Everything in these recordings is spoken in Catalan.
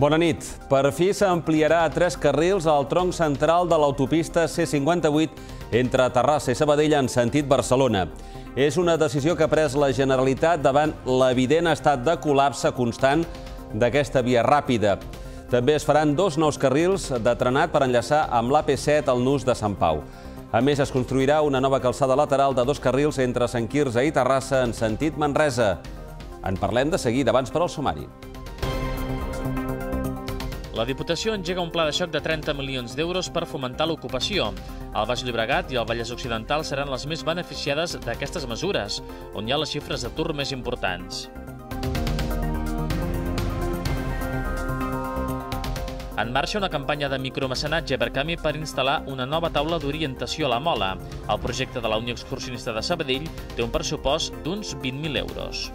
Bona nit. Per fi s'ampliarà a tres carrils el tronc central de l'autopista C58 entre Terrassa i Sabadell en sentit Barcelona. És una decisió que ha pres la Generalitat davant l'evident estat de col·lapse constant d'aquesta via ràpida. També es faran dos nous carrils de trenat per enllaçar amb l'AP7 al nus de Sant Pau. A més, es construirà una nova calçada lateral de dos carrils entre Sant Quirze i Terrassa en sentit Manresa. En parlem de seguida, abans per al sumari. La Diputació engega un pla de xoc de 30 milions d'euros per fomentar l'ocupació. El Baix Llobregat i el Vallès Occidental seran les més beneficiades d'aquestes mesures, on hi ha les xifres d'atur més importants. En marxa una campanya de micromecenatge per camí per instal·lar una nova taula d'orientació a la Mola. El projecte de la Unió Excursionista de Sabadell té un pressupost d'uns 20.000 euros.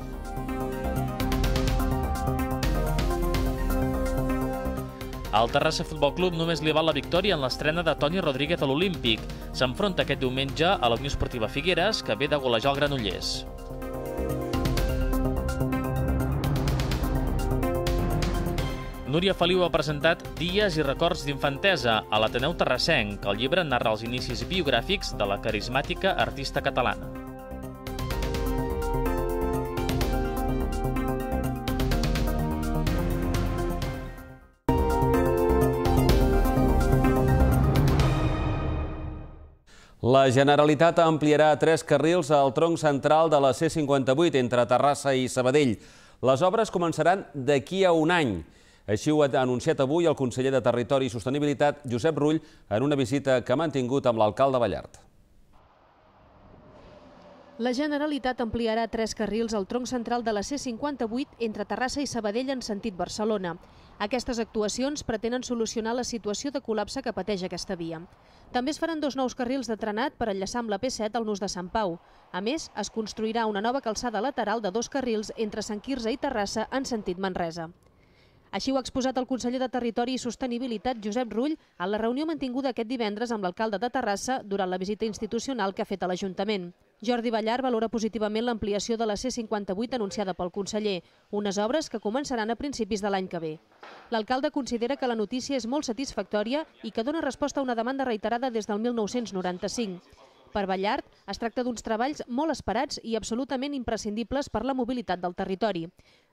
Al Terrassa Futbol Club només li val la victòria en l'estrena de Toni Rodríguez a l'Olímpic. S'enfronta aquest diumenge a la Unió Esportiva Figueres, que ve de golejar el Granollers. Núria Feliu ha presentat Dies i records d'infantesa a l'Ateneu Terrassenc. El llibre narra els inicis biogràfics de la carismàtica artista catalana. La Generalitat ampliarà tres carrils al tronc central de la C-58 entre Terrassa i Sabadell. Les obres començaran d'aquí a un any. Així ho ha anunciat avui el conseller de Territori i Sostenibilitat, Josep Rull, en una visita que ha mantingut amb l'alcalde Ballart. La Generalitat ampliarà tres carrils al tronc central de la C-58 entre Terrassa i Sabadell en sentit Barcelona. Aquestes actuacions pretenen solucionar la situació de col·lapse que pateix aquesta via. També es faran dos nous carrils de trenat per enllaçar amb la P7 al nus de Sant Pau. A més, es construirà una nova calçada lateral de dos carrils entre Sant Quirze i Terrassa en sentit Manresa. Així ho ha exposat el conseller de Territori i Sostenibilitat, Josep Rull, a la reunió mantinguda aquest divendres amb l'alcalde de Terrassa durant la visita institucional que ha fet a l'Ajuntament. Jordi Ballar valora positivament l'ampliació de la C-58 anunciada pel conseller, unes obres que començaran a principis de l'any que ve. L'alcalde considera que la notícia és molt satisfactòria i que dona resposta a una demanda reiterada des del 1995. Per Ballart, es tracta d'uns treballs molt esperats i absolutament imprescindibles per la mobilitat del territori.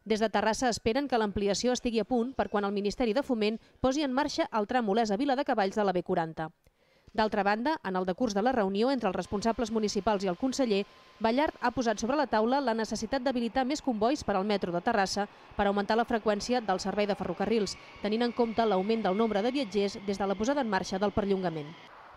Des de Terrassa esperen que l'ampliació estigui a punt per quan el Ministeri de Foment posi en marxa el tram Olesa Vila de Cavalls de la B40. D'altra banda, en el decurs de la reunió entre els responsables municipals i el conseller, Ballard ha posat sobre la taula la necessitat d'habilitar més convois per al metro de Terrassa per augmentar la freqüència del servei de ferrocarrils, tenint en compte l'augment del nombre de viatgers des de la posada en marxa del perllongament.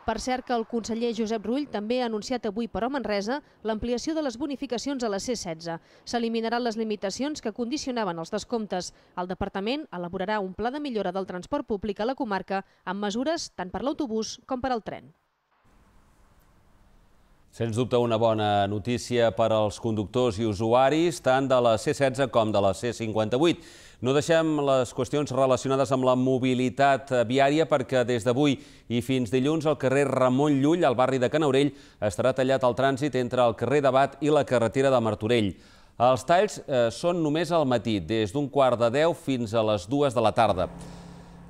Per cert que el conseller Josep Rull també ha anunciat avui per a Manresa l'ampliació de les bonificacions a la C-16. S'eliminaran les limitacions que condicionaven els descomptes. El departament elaborarà un pla de millora del transport públic a la comarca amb mesures tant per l'autobús com per al tren. Sens dubte una bona notícia per als conductors i usuaris, tant de la C-16 com de la C-58. No deixem les qüestions relacionades amb la mobilitat viària perquè des d'avui i fins dilluns el carrer Ramon Llull, al barri de Canaurell, estarà tallat el trànsit entre el carrer Debat i la carretera de Martorell. Els talls eh, són només al matí, des d'un quart de deu fins a les dues de la tarda.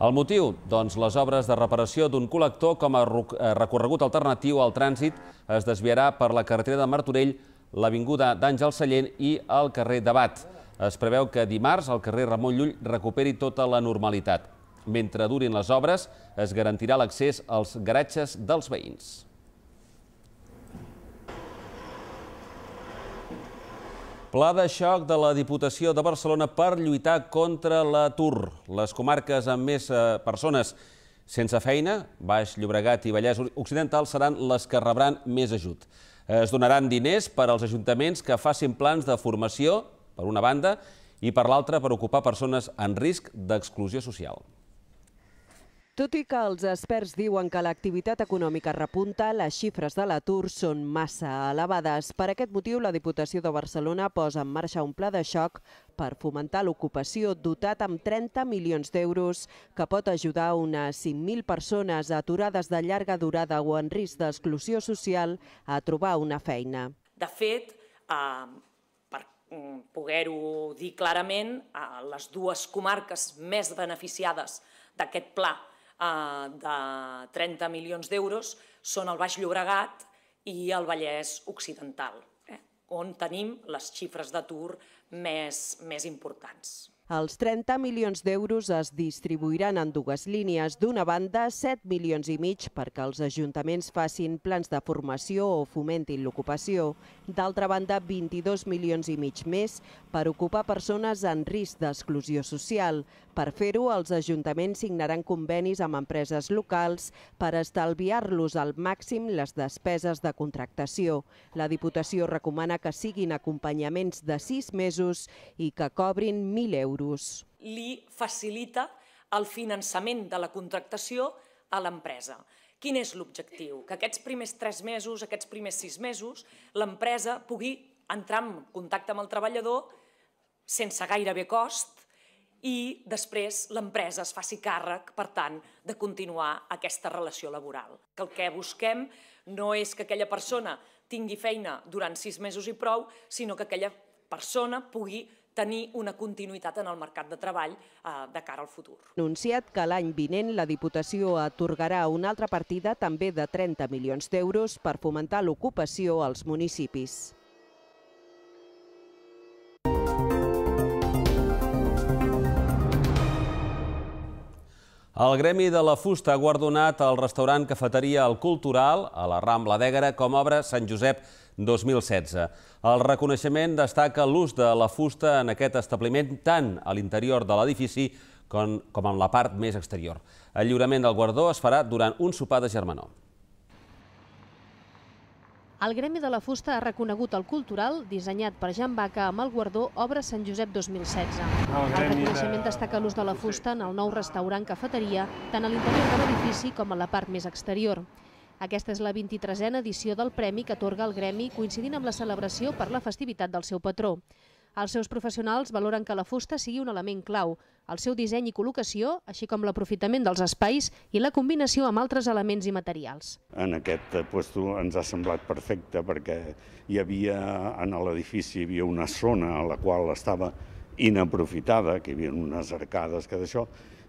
El motiu? Doncs les obres de reparació d'un col·lector com a eh, recorregut alternatiu al trànsit es desviarà per la carretera de Martorell, l'avinguda d'Àngel Sallent i el carrer Debat. Es preveu que dimarts el carrer Ramon Llull recuperi tota la normalitat. Mentre durin les obres, es garantirà l'accés als garatges dels veïns. Pla de xoc de la Diputació de Barcelona per lluitar contra l'atur. Les comarques amb més eh, persones sense feina, Baix Llobregat i Vallès Occidental, seran les que rebran més ajut. Es donaran diners per als ajuntaments que facin plans de formació, per una banda, i per l'altra per ocupar persones en risc d'exclusió social. Tot i que els experts diuen que l'activitat econòmica repunta, les xifres de l'atur són massa elevades. Per aquest motiu, la Diputació de Barcelona posa en marxa un pla de xoc per fomentar l'ocupació dotat amb 30 milions d'euros, que pot ajudar unes 5.000 persones aturades de llarga durada o en risc d'exclusió social a trobar una feina. De fet, eh, per mm, poder-ho dir clarament, eh, les dues comarques més beneficiades d'aquest pla Eh, de 30 milions d'euros són el Baix Llobregat i el Vallès Occidental, eh? on tenim les xifres d'atur més, més importants. Els 30 milions d'euros es distribuiran en dues línies. D'una banda, 7 milions i mig perquè els ajuntaments facin plans de formació o fomentin l'ocupació. D'altra banda, 22 milions i mig més per ocupar persones en risc d'exclusió social. Per fer-ho, els ajuntaments signaran convenis amb empreses locals per estalviar-los al màxim les despeses de contractació. La Diputació recomana que siguin acompanyaments de sis mesos i que cobrin 1.000 euros. Li facilita el finançament de la contractació a l'empresa. Quin és l'objectiu? Que aquests primers tres mesos, aquests primers sis mesos, l'empresa pugui entrar en contacte amb el treballador sense gairebé cost i després l'empresa es faci càrrec, per tant, de continuar aquesta relació laboral. Que el que busquem no és que aquella persona tingui feina durant sis mesos i prou, sinó que aquella persona pugui tenir una continuïtat en el mercat de treball eh, de cara al futur. Anunciat que l'any vinent la Diputació atorgarà una altra partida també de 30 milions d'euros per fomentar l'ocupació als municipis. El Gremi de la Fusta ha guardonat el restaurant Cafeteria El Cultural a la Rambla d'Ègara com a obra Sant Josep 2016. El reconeixement destaca l'ús de la fusta en aquest establiment tant a l'interior de l'edifici com, com en la part més exterior. El lliurament del guardó es farà durant un sopar de germanor. El Gremi de la Fusta ha reconegut el cultural dissenyat per Jan Baca amb el guardó Obra Sant Josep 2016. El, el reconeixement de... destaca l'ús de la fusta en el nou restaurant cafeteria, tant a l'interior de l'edifici com a la part més exterior. Aquesta és la 23a edició del premi que atorga el Gremi coincidint amb la celebració per la festivitat del seu patró. Els seus professionals valoren que la fusta sigui un element clau. El seu disseny i col·locació, així com l'aprofitament dels espais i la combinació amb altres elements i materials. En aquest eh, puesto ens ha semblat perfecte perquè hi havia, en l'edifici hi havia una zona a la qual estava inaprofitada, que hi havia unes arcades que d'això,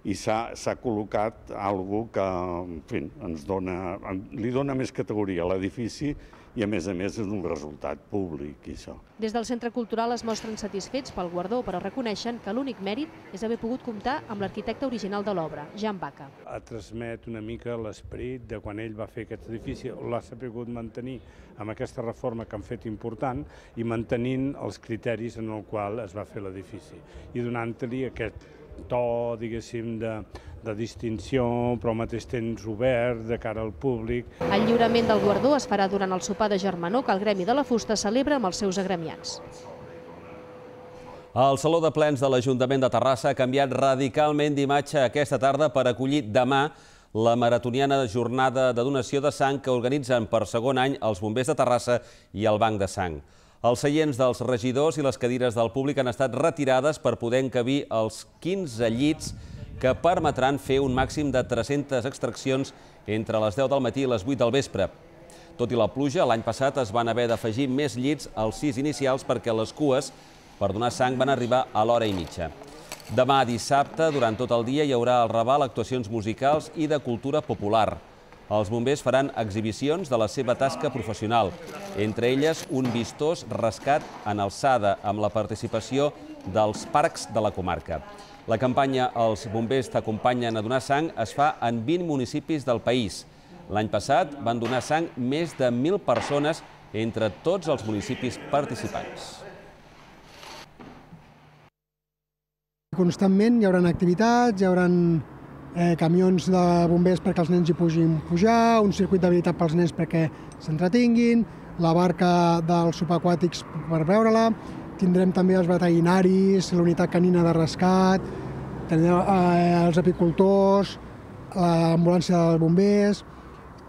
i s'ha col·locat cosa que en fi, ens dona, li dona més categoria a l'edifici i a més a més és un resultat públic i això. Des del Centre Cultural es mostren satisfets pel guardó, però reconeixen que l'únic mèrit és haver pogut comptar amb l'arquitecte original de l'obra, Jan Baca. Transmet una mica l'esperit de quan ell va fer aquest edifici, l'ha sabut mantenir amb aquesta reforma que han fet important i mantenint els criteris en el qual es va fer l'edifici i donant-li aquest to, diguéssim, de, de distinció, però al mateix temps obert de cara al públic. El lliurament del guardó es farà durant el sopar de Germanó que el Gremi de la Fusta celebra amb els seus agremiats. El Saló de Plens de l'Ajuntament de Terrassa ha canviat radicalment d'imatge aquesta tarda per acollir demà la maratoniana jornada de donació de sang que organitzen per segon any els bombers de Terrassa i el Banc de Sang. Els seients dels regidors i les cadires del públic han estat retirades per poder encabir els 15 llits que permetran fer un màxim de 300 extraccions entre les 10 del matí i les 8 del vespre. Tot i la pluja, l'any passat es van haver d'afegir més llits als sis inicials perquè les cues per donar sang van arribar a l'hora i mitja. Demà dissabte, durant tot el dia, hi haurà al Raval actuacions musicals i de cultura popular. Els bombers faran exhibicions de la seva tasca professional, entre elles un vistós rescat en alçada amb la participació dels parcs de la comarca. La campanya Els bombers t'acompanyen a donar sang es fa en 20 municipis del país. L'any passat van donar sang més de 1.000 persones entre tots els municipis participants. Constantment hi haurà activitats, hi haurà eh, camions de bombers perquè els nens hi pugin pujar, un circuit d'habilitat pels nens perquè s'entretinguin, la barca dels subaquàtics per veure-la, tindrem també els veterinaris, la unitat canina de rescat, tindrem eh, els apicultors, l'ambulància dels bombers...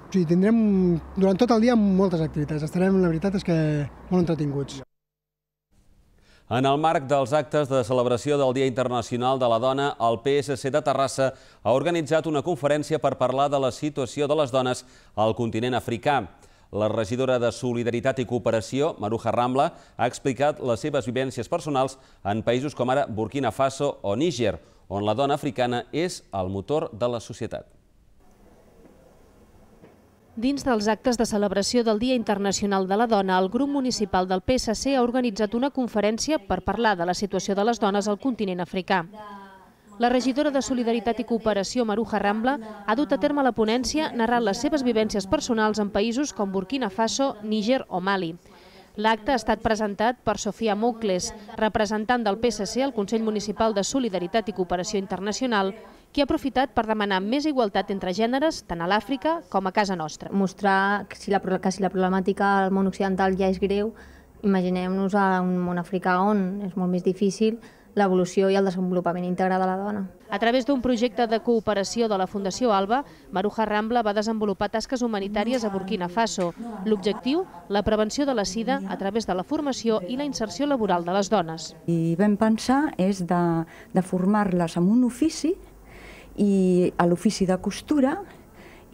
O sigui, tindrem durant tot el dia moltes activitats. Estarem, la veritat, és que molt entretinguts. En el marc dels actes de celebració del Dia Internacional de la Dona, el PSC de Terrassa ha organitzat una conferència per parlar de la situació de les dones al continent africà. La regidora de Solidaritat i Cooperació, Maruja Rambla, ha explicat les seves vivències personals en països com ara Burkina Faso o Níger, on la dona africana és el motor de la societat. Dins dels actes de celebració del Dia Internacional de la Dona, el grup municipal del PSC ha organitzat una conferència per parlar de la situació de les dones al continent africà. La regidora de Solidaritat i Cooperació, Maruja Rambla, ha dut a terme la ponència narrant les seves vivències personals en països com Burkina Faso, Níger o Mali. L'acte ha estat presentat per Sofia Moucles, representant del PSC al Consell Municipal de Solidaritat i Cooperació Internacional, que ha aprofitat per demanar més igualtat entre gèneres tant a l'Àfrica com a casa nostra. Mostrar que si la, que si la problemàtica al món occidental ja és greu, imaginem-nos a un món africà on és molt més difícil l'evolució i el desenvolupament íntegre de la dona. A través d'un projecte de cooperació de la Fundació Alba, Maruja Rambla va desenvolupar tasques humanitàries a Burkina Faso. L'objectiu, la prevenció de la sida a través de la formació i la inserció laboral de les dones. I vam pensar és de, de formar-les en un ofici i a l'ofici de costura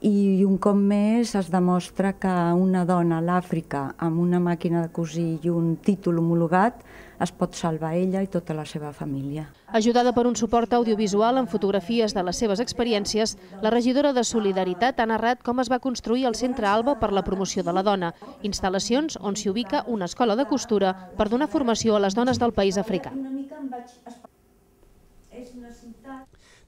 i un cop més es demostra que una dona a l'Àfrica amb una màquina de cosir i un títol homologat es pot salvar ella i tota la seva família. Ajudada per un suport audiovisual amb fotografies de les seves experiències, la regidora de Solidaritat ha narrat com es va construir el Centre Alba per la promoció de la dona, instal·lacions on s'hi ubica una escola de costura per donar formació a les dones del país africà. És una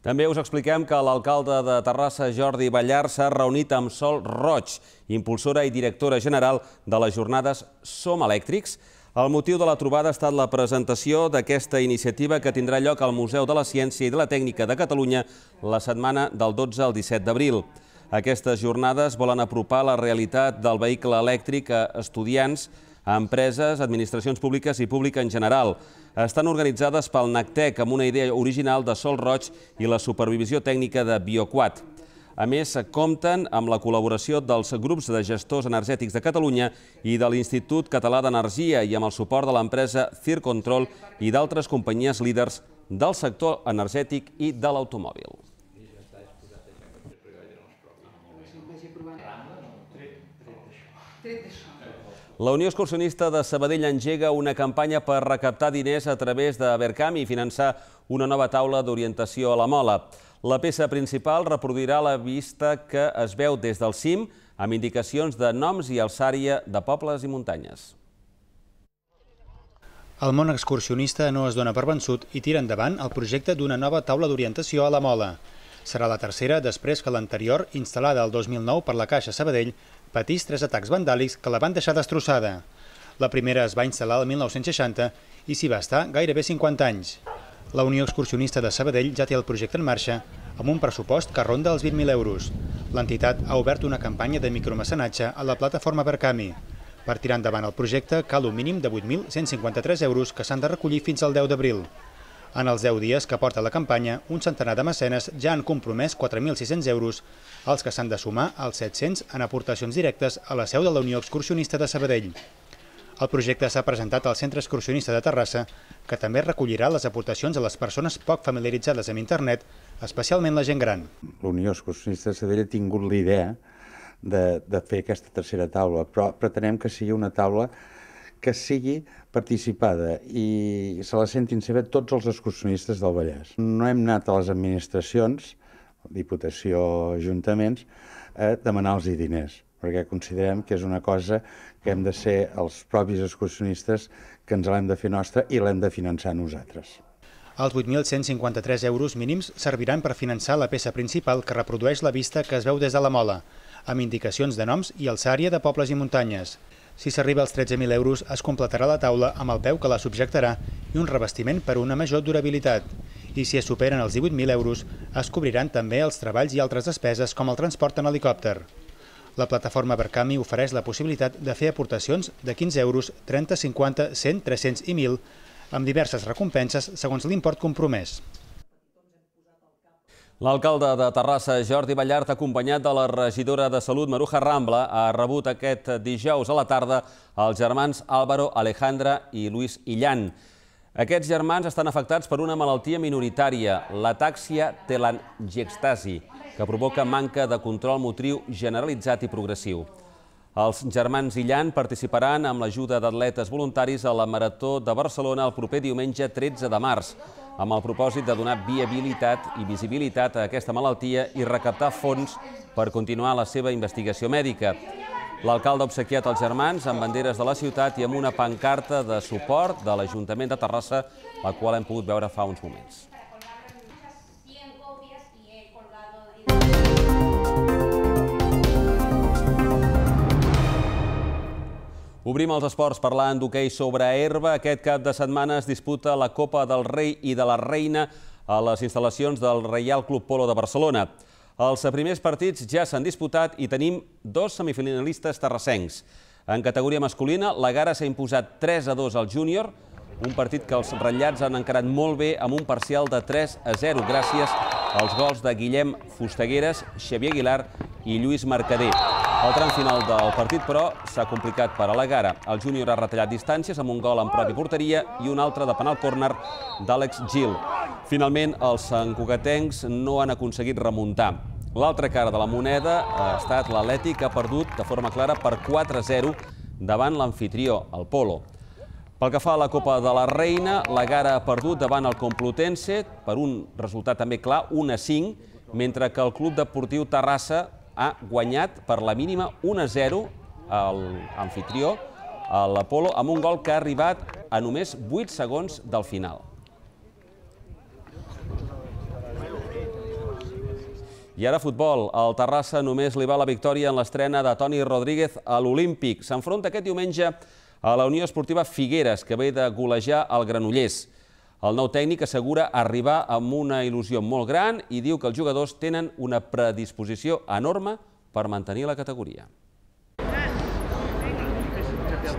també us expliquem que l'alcalde de Terrassa, Jordi Ballar, s'ha reunit amb Sol Roig, impulsora i directora general de les jornades Som Elèctrics. El motiu de la trobada ha estat la presentació d'aquesta iniciativa que tindrà lloc al Museu de la Ciència i de la Tècnica de Catalunya la setmana del 12 al 17 d'abril. Aquestes jornades volen apropar la realitat del vehicle elèctric a estudiants, estudiants, a empreses, administracions públiques i pública en general. Estan organitzades pel NACTEC e amb una idea original de Sol Roig i la supervisió tècnica de Bioquat. A més, compten amb la col·laboració dels grups de gestors energètics de Catalunya i de l'Institut Català d'Energia i amb el suport de l'empresa Circontrol i d'altres companyies líders del sector energètic i de l'automòbil. La Unió Excursionista de Sabadell engega una campanya per recaptar diners a través de Vercam i finançar una nova taula d'orientació a la Mola. La peça principal reproduirà la vista que es veu des del cim amb indicacions de noms i alçària de pobles i muntanyes. El món excursionista no es dona per vençut i tira endavant el projecte d'una nova taula d'orientació a la Mola. Serà la tercera després que l'anterior, instal·lada el 2009 per la Caixa Sabadell, patís tres atacs vandàlics que la van deixar destrossada. La primera es va instal·lar el 1960 i s'hi va estar gairebé 50 anys. La Unió Excursionista de Sabadell ja té el projecte en marxa amb un pressupost que ronda els 20.000 euros. L'entitat ha obert una campanya de micromecenatge a la plataforma Verkami. Per tirar endavant el projecte cal un mínim de 8.153 euros que s'han de recollir fins al 10 d'abril. En els 10 dies que porta la campanya, un centenar de mecenes ja han compromès 4.600 euros, els que s'han de sumar als 700 en aportacions directes a la seu de la Unió Excursionista de Sabadell. El projecte s'ha presentat al Centre Excursionista de Terrassa, que també recollirà les aportacions a les persones poc familiaritzades amb internet, especialment la gent gran. La Unió Excursionista de Sabadell ha tingut la idea de, de fer aquesta tercera taula, però pretenem que sigui una taula que sigui participada i se la sentin saber tots els excursionistes del Vallès. No hem anat a les administracions, Diputació, Ajuntaments, a demanar els diners perquè considerem que és una cosa que hem de ser els propis excursionistes que ens l'hem de fer nostra i l'hem de finançar nosaltres. Els 8.153 euros mínims serviran per finançar la peça principal que reprodueix la vista que es veu des de la mola, amb indicacions de noms i alçària de pobles i muntanyes. Si s'arriba als 13.000 euros, es completarà la taula amb el peu que la subjectarà i un revestiment per una major durabilitat. I si es superen els 18.000 euros, es cobriran també els treballs i altres despeses com el transport en helicòpter. La plataforma Berkami ofereix la possibilitat de fer aportacions de 15 euros, 30, 50, 100, 300 i 1.000, amb diverses recompenses segons l'import compromès. L'alcalde de Terrassa, Jordi Ballart, acompanyat de la regidora de Salut, Maruja Rambla, ha rebut aquest dijous a la tarda els germans Álvaro, Alejandra i Luis Illan. Aquests germans estan afectats per una malaltia minoritària, l'atàxia telangiectasi, que provoca manca de control motriu generalitzat i progressiu. Els germans Illan participaran amb l'ajuda d'atletes voluntaris a la Marató de Barcelona el proper diumenge 13 de març amb el propòsit de donar viabilitat i visibilitat a aquesta malaltia i recaptar fons per continuar la seva investigació mèdica. L'alcalde ha obsequiat els germans amb banderes de la ciutat i amb una pancarta de suport de l'Ajuntament de Terrassa, la qual hem pogut veure fa uns moments. Obrim els esports parlant d'hoquei sobre herba. Aquest cap de setmana es disputa la Copa del Rei i de la Reina a les instal·lacions del Reial Club Polo de Barcelona. Els primers partits ja s'han disputat i tenim dos semifinalistes terrassencs. En categoria masculina, la Gara s'ha imposat 3 a 2 al júnior, un partit que els ratllats han encarat molt bé amb un parcial de 3 a 0 gràcies als gols de Guillem Fustegueres, Xavier Aguilar i Lluís Mercader. El tram final del partit, però, s'ha complicat per a la gara. El júnior ha retallat distàncies amb un gol en propi porteria i un altre de penal córner d'Àlex Gil. Finalment, els santcugatencs no han aconseguit remuntar. L'altra cara de la moneda ha estat l'Atlètic, que ha perdut de forma clara per 4 a 0 davant l'anfitrió, el Polo. Pel que fa a la Copa de la Reina, la gara ha perdut davant el Complutense per un resultat també clar, 1 a 5, mentre que el Club Deportiu Terrassa ha guanyat per la mínima 1 a 0 al anfitrió, l'Apolo, amb un gol que ha arribat a només 8 segons del final. I ara futbol. Al Terrassa només li va la victòria en l'estrena de Toni Rodríguez a l'Olímpic. S'enfronta aquest diumenge a a la Unió Esportiva Figueres, que ve de golejar el Granollers. El nou tècnic assegura arribar amb una il·lusió molt gran i diu que els jugadors tenen una predisposició enorme per mantenir la categoria.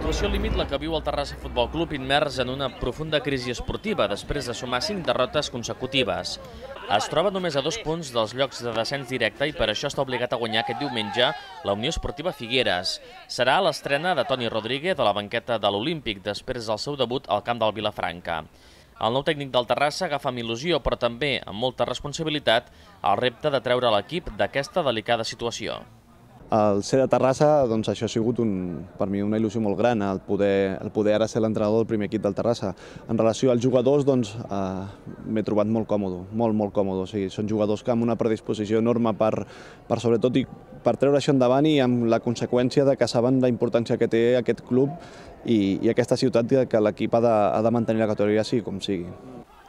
Situació límit la que viu el Terrassa Futbol Club immers en una profunda crisi esportiva després de sumar cinc derrotes consecutives. Es troba només a dos punts dels llocs de descens directe i per això està obligat a guanyar aquest diumenge la Unió Esportiva Figueres. Serà l'estrena de Toni Rodríguez de la banqueta de l'Olímpic després del seu debut al camp del Vilafranca. El nou tècnic del Terrassa agafa amb il·lusió, però també amb molta responsabilitat, el repte de treure l'equip d'aquesta delicada situació. El ser de Terrassa, doncs això ha sigut un, per mi una il·lusió molt gran, el poder, el poder ara ser l'entrenador del primer equip del Terrassa. En relació als jugadors, doncs eh, m'he trobat molt còmode, molt, molt còmode. O sigui, són jugadors que amb una predisposició enorme per, per sobretot, i per treure això endavant i amb la conseqüència de que saben la importància que té aquest club i, i aquesta ciutat que l'equip ha, de, ha de mantenir la categoria sigui com sigui.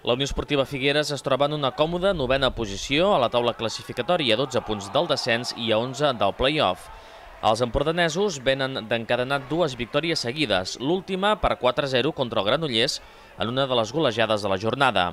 La Unió Esportiva Figueres es troba en una còmoda novena posició a la taula classificatòria, a 12 punts del descens i a 11 del play-off. Els empordanesos venen d'encadenar dues victòries seguides, l'última per 4-0 contra el Granollers en una de les golejades de la jornada.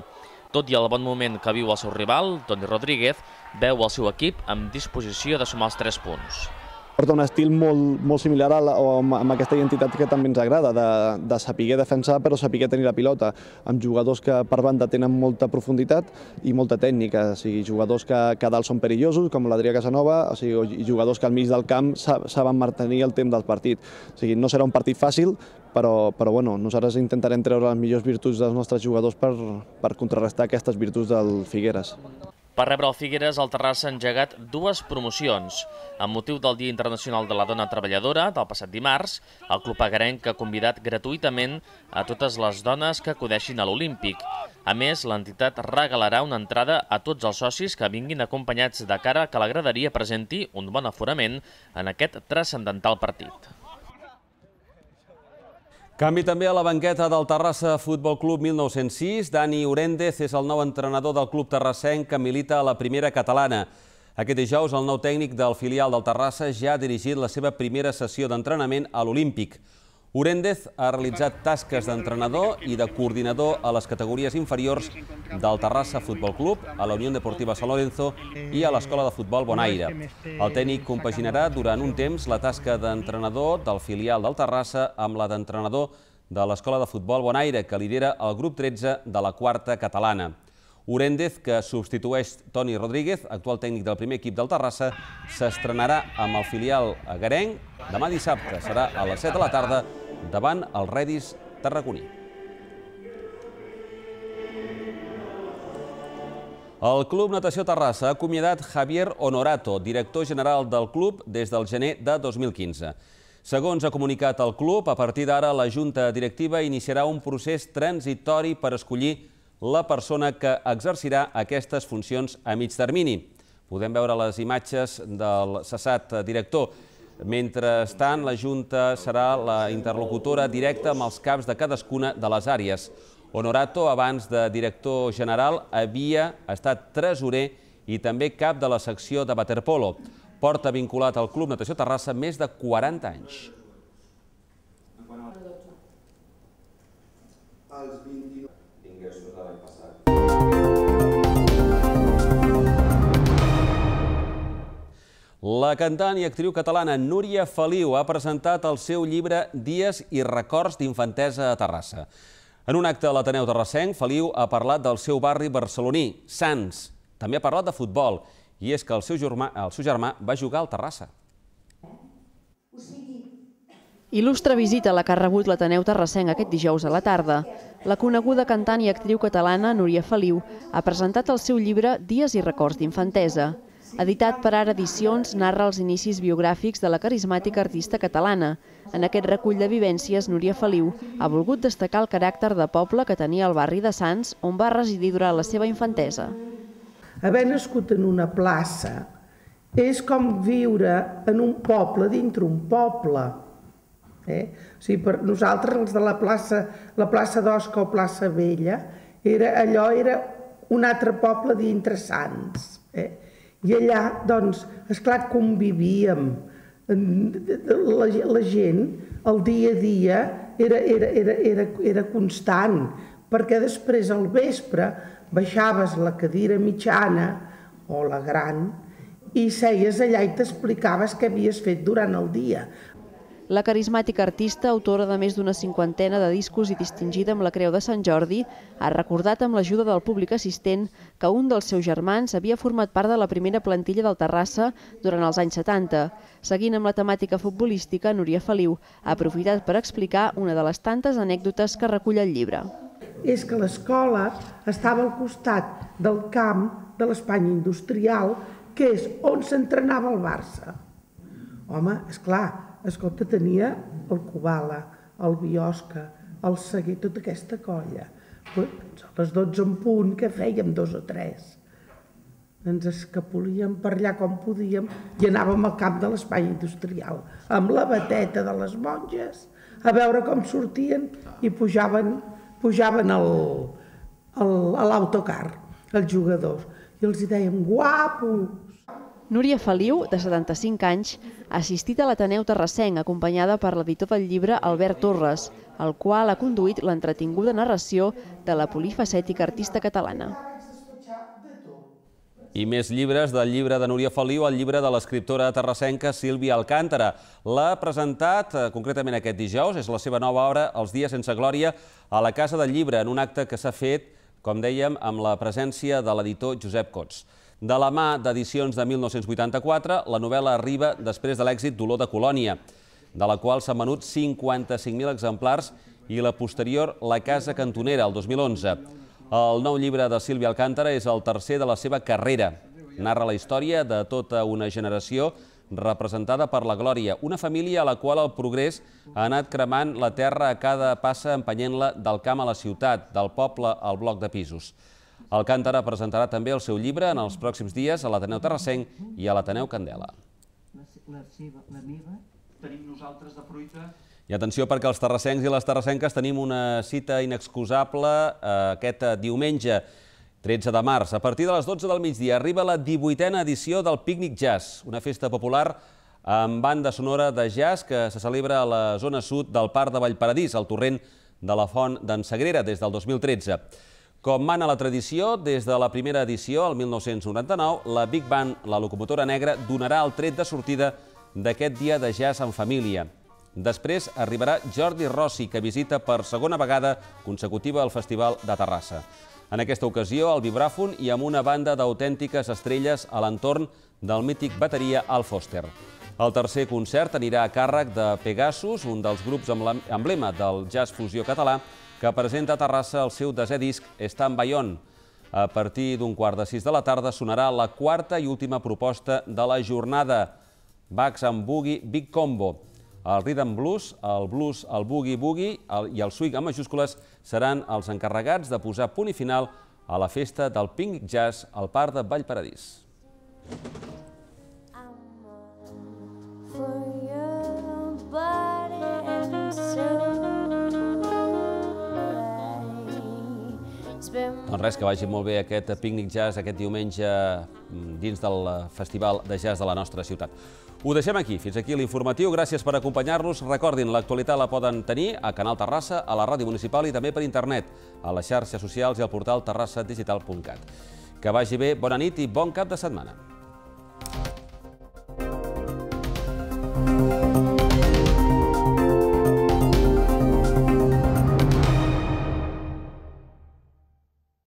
Tot i el bon moment que viu el seu rival, Toni Rodríguez veu el seu equip amb disposició de sumar els 3 punts porta un estil molt, molt similar a, la, o amb, amb aquesta identitat que també ens agrada, de, de saber defensar però saber tenir la pilota, amb jugadors que per banda tenen molta profunditat i molta tècnica, o sigui, jugadors que, que dalt són perillosos, com l'Adrià Casanova, o sigui, jugadors que al mig del camp saben mantenir el temps del partit. O sigui, no serà un partit fàcil, però, però bueno, nosaltres intentarem treure les millors virtuts dels nostres jugadors per, per contrarrestar aquestes virtuts del Figueres. Per rebre el Figueres, el Terrassa ha engegat dues promocions. Amb motiu del Dia Internacional de la Dona Treballadora, del passat dimarts, el Club Agarenc ha convidat gratuïtament a totes les dones que acudeixin a l'Olímpic. A més, l'entitat regalarà una entrada a tots els socis que vinguin acompanyats de cara que la graderia presenti un bon aforament en aquest transcendental partit. Canvi també a la banqueta del Terrassa Futbol Club 1906. Dani Orendez és el nou entrenador del club terrassenc que milita a la primera catalana. Aquest dijous, el nou tècnic del filial del Terrassa ja ha dirigit la seva primera sessió d'entrenament a l'Olímpic. Urendez ha realitzat tasques d'entrenador i de coordinador a les categories inferiors del Terrassa Futbol Club, a la Unió Deportiva San Lorenzo i a l'Escola de Futbol Bonaire. El tècnic compaginarà durant un temps la tasca d'entrenador del filial del Terrassa amb la d'entrenador de l'Escola de Futbol Bonaire, que lidera el grup 13 de la quarta catalana. Urendez, que substitueix Toni Rodríguez, actual tècnic del primer equip del Terrassa, s'estrenarà amb el filial Garenc demà dissabte. Serà a les 7 de la tarda davant el Redis tarragoní. El Club Natació Terrassa ha acomiadat Javier Honorato, director general del club, des del gener de 2015. Segons ha comunicat el club, a partir d'ara la Junta Directiva iniciarà un procés transitori per escollir la persona que exercirà aquestes funcions a mig termini. Podem veure les imatges del cessat director. Mentrestant, la Junta serà la interlocutora directa amb els caps de cadascuna de les àrees. Honorato, abans de director general, havia estat tresorer i també cap de la secció de waterpolo. Porta vinculat al Club Natació Terrassa més de 40 anys. Als 20 La cantant i actriu catalana Núria Feliu ha presentat el seu llibre Dies i records d'infantesa a Terrassa. En un acte a l'Ateneu Terrassenc, Feliu ha parlat del seu barri barceloní, Sants. També ha parlat de futbol, i és que el seu germà, el seu germà va jugar al Terrassa. Il·lustre visita la que ha rebut l'Ateneu Terrassenc aquest dijous a la tarda. La coneguda cantant i actriu catalana Núria Feliu ha presentat el seu llibre Dies i records d'infantesa editat per Ara Edicions, narra els inicis biogràfics de la carismàtica artista catalana. En aquest recull de vivències, Núria Feliu ha volgut destacar el caràcter de poble que tenia el barri de Sants, on va residir durant la seva infantesa. Haver nascut en una plaça és com viure en un poble dintre un poble. Eh? O sigui, per nosaltres, els de la plaça, la plaça d'Osca o plaça Vella, era, allò era un altre poble dintre Sants. Eh? I allà, doncs, esclar, convivíem. La, la gent, el dia a dia, era, era, era, era, era constant, perquè després al vespre baixaves la cadira mitjana o la gran i seies allà i t'explicaves què havies fet durant el dia. La carismàtica artista, autora de més d'una cinquantena de discos i distingida amb la Creu de Sant Jordi, ha recordat amb l'ajuda del públic assistent que un dels seus germans havia format part de la primera plantilla del Terrassa durant els anys 70. Seguint amb la temàtica futbolística, Núria Feliu ha aprofitat per explicar una de les tantes anècdotes que recull el llibre. És que l'escola estava al costat del camp de l'Espanya industrial, que és on s'entrenava el Barça. Home, és clar, escolta, tenia el Cubala, el Biosca, el Seguer, tota aquesta colla. Fins a les 12 en punt, què fèiem, dos o tres? Ens escapolíem per allà com podíem i anàvem al camp de l'espai industrial, amb la bateta de les monges, a veure com sortien i pujaven, pujaven el, el, a l'autocar, els jugadors. I els hi dèiem, guapo, Núria Feliu, de 75 anys, ha assistit a l'Ateneu Terrassenc acompanyada per l'editor del llibre Albert Torres, el qual ha conduït l'entretinguda narració de la polifacètica artista catalana. I més llibres del llibre de Núria Feliu, el llibre de l'escriptora terrassenca Sílvia Alcàntara. L'ha presentat eh, concretament aquest dijous, és la seva nova obra, Els dies sense glòria, a la Casa del Llibre, en un acte que s'ha fet, com dèiem, amb la presència de l'editor Josep Cots. De la mà d'edicions de 1984, la novel·la arriba després de l'èxit d'Olor de Colònia, de la qual s'han venut 55.000 exemplars i la posterior La Casa Cantonera, el 2011. El nou llibre de Sílvia Alcántara és el tercer de la seva carrera. Narra la història de tota una generació representada per la Glòria, una família a la qual el progrés ha anat cremant la terra a cada passa empenyent-la del camp a la ciutat, del poble al bloc de pisos. Alcántara presentarà també el seu llibre en els pròxims dies a l'Ateneu Terrassenc i a l'Ateneu Candela. I atenció perquè els terrassencs i les terrassenques tenim una cita inexcusable eh, aquest diumenge 13 de març. A partir de les 12 del migdia arriba la 18a edició del Pícnic Jazz, una festa popular amb banda sonora de jazz que se celebra a la zona sud del Parc de Vallparadís, al torrent de la Font d'en Sagrera, des del 2013. Com mana la tradició, des de la primera edició, el 1999, la Big Band, la locomotora negra, donarà el tret de sortida d'aquest dia de jazz en família. Després arribarà Jordi Rossi, que visita per segona vegada consecutiva el Festival de Terrassa. En aquesta ocasió, al vibràfon i amb una banda d'autèntiques estrelles a l'entorn del mític bateria Al Foster. El tercer concert anirà a càrrec de Pegasus, un dels grups emblema del jazz fusió català, que presenta a Terrassa el seu desè disc Estan Bayon. A partir d'un quart de sis de la tarda sonarà la quarta i última proposta de la jornada, Bax and Boogie Big Combo. El Rhythm Blues, el Blues, el Boogie Boogie i el Swing amb majúscules seran els encarregats de posar punt i final a la festa del Pink Jazz al parc de Vallparadís. For your body and soul Doncs, doncs res, que vagi molt bé aquest pícnic jazz aquest diumenge mm, dins del eh, Festival de Jazz de la nostra ciutat. Ho deixem aquí, fins aquí l'informatiu. Gràcies per acompanyar-nos. Recordin, l'actualitat la poden tenir a Canal Terrassa, a la ràdio municipal i també per internet, a les xarxes socials i al portal terrassadigital.cat. Que vagi bé, bona nit i bon cap de setmana.